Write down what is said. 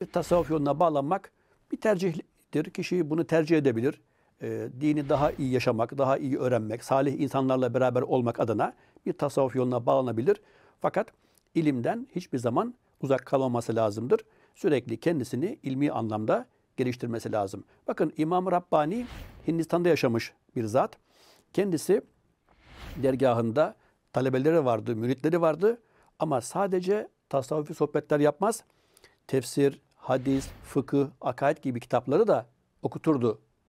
E, tasavvuf yoluna bağlanmak bir tercihdir. Kişi bunu tercih edebilir. E, dini daha iyi yaşamak, daha iyi öğrenmek, salih insanlarla beraber olmak adına bir tasavvuf yoluna bağlanabilir. Fakat ilimden hiçbir zaman uzak kalmaması lazımdır. Sürekli kendisini ilmi anlamda geliştirmesi lazım. Bakın İmam Rabbani Hindistan'da yaşamış bir zat. Kendisi dergahında talebeleri vardı, müritleri vardı ama sadece tasavvufi sohbetler yapmaz. Tefsir, hadis, fıkıh, akaid gibi kitapları da okuturdu